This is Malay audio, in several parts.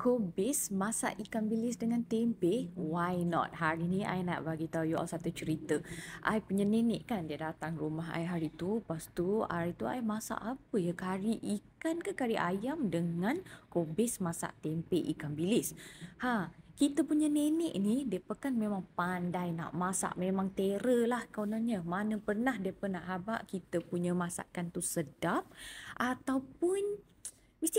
kubis masak ikan bilis dengan tempe, why not? Hari ni I nak bagi tahu you all satu cerita. I punya nenek kan dia datang rumah I hari tu. Lepas tu hari tu I masak apa ya? Kari ikan ke kari ayam dengan kobis masak tempe ikan bilis? Ha, kita punya nenek ni, dia pekan memang pandai nak masak. Memang terer lah kononnya. Mana pernah dia pernah habak kita punya masakan tu sedap. Ataupun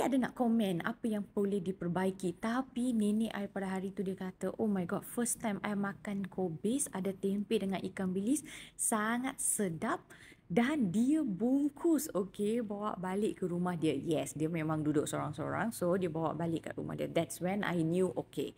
ada nak komen apa yang boleh diperbaiki tapi nenek saya pada hari tu dia kata oh my god first time saya makan kobis ada tempe dengan ikan bilis sangat sedap dan dia bungkus okay bawa balik ke rumah dia yes dia memang duduk seorang-seorang so dia bawa balik ke rumah dia that's when I knew okay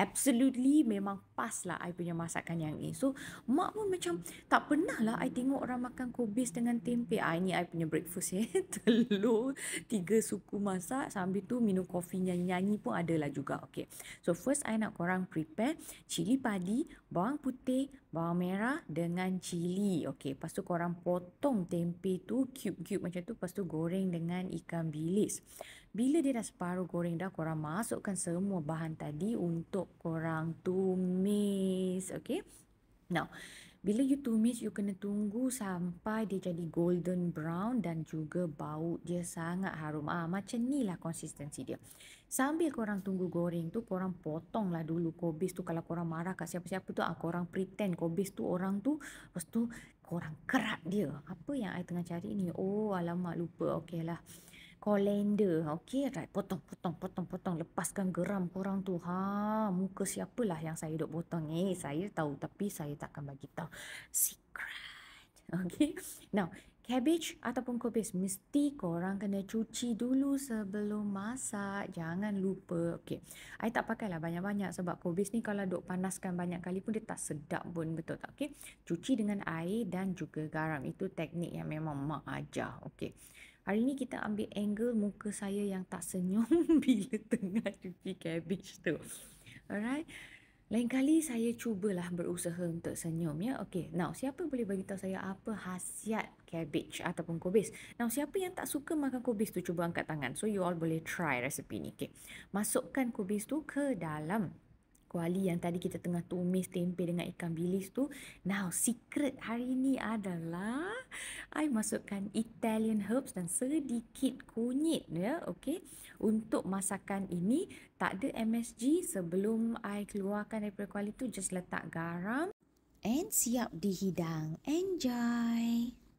absolutely memang pas lah I punya masakan yang ni. So, mak pun macam tak pernah lah I tengok orang makan kubis dengan tempe. Ah, ini I punya breakfast ya. Eh. Telur, tiga suku masak sambil tu minum kopi nyanyi-nyanyi pun adalah juga. Okay. So, first I nak korang prepare cili padi, bawang putih, bawang merah dengan cili. Okey, lepas tu korang potong tempe tu cube-cube macam tu. Lepas tu goreng dengan ikan bilis. Bila dia dah separuh goreng dah, korang masukkan semua bahan tadi untuk korang tumis. Okey. Now, bila you tumis, you kena tunggu sampai dia jadi golden brown dan juga bau dia sangat harum. Ah, macam ni lah konsistensi dia. Sambil korang tunggu goreng tu, korang potong lah dulu kobis tu. Kalau korang marah kat siapa-siapa tu, ah, korang pretend kobis tu orang tu. Lepas tu, korang kerat dia. Apa yang I tengah cari ni? Oh, alamak lupa. Okey lah. Colander. Okey, right. Potong, potong, potong, potong. Lepaskan geram korang tu. Ha, muka siapalah yang saya duk potong ni. Eh, saya tahu tapi saya takkan bagi tahu. Secret. Okey. Now, cabbage ataupun kubis mesti korang kena cuci dulu sebelum masak. Jangan lupa. Okey. Saya tak pakai lah banyak-banyak sebab kubis ni kalau duk panaskan banyak kali pun dia tak sedap pun. Betul tak? Okey. Cuci dengan air dan juga garam. Itu teknik yang memang mak ajar. Okey. Hari ni kita ambil angle muka saya yang tak senyum bila tengah cuci cabbage tu. Alright. Lain kali saya cubalah berusaha untuk senyum ya. Okay, now siapa boleh beritahu saya apa khasiat cabbage ataupun kubis? Now siapa yang tak suka makan kubis tu cuba angkat tangan. So you all boleh try resipi ni. Okay, masukkan kubis tu ke dalam kuali yang tadi kita tengah tumis tempe dengan ikan bilis tu. Now secret hari ni adalah I masukkan Italian herbs dan sedikit kunyit ya. Okey. Untuk masakan ini tak ada MSG sebelum I keluarkan daripada kuali tu just letak garam and siap dihidang. Enjoy.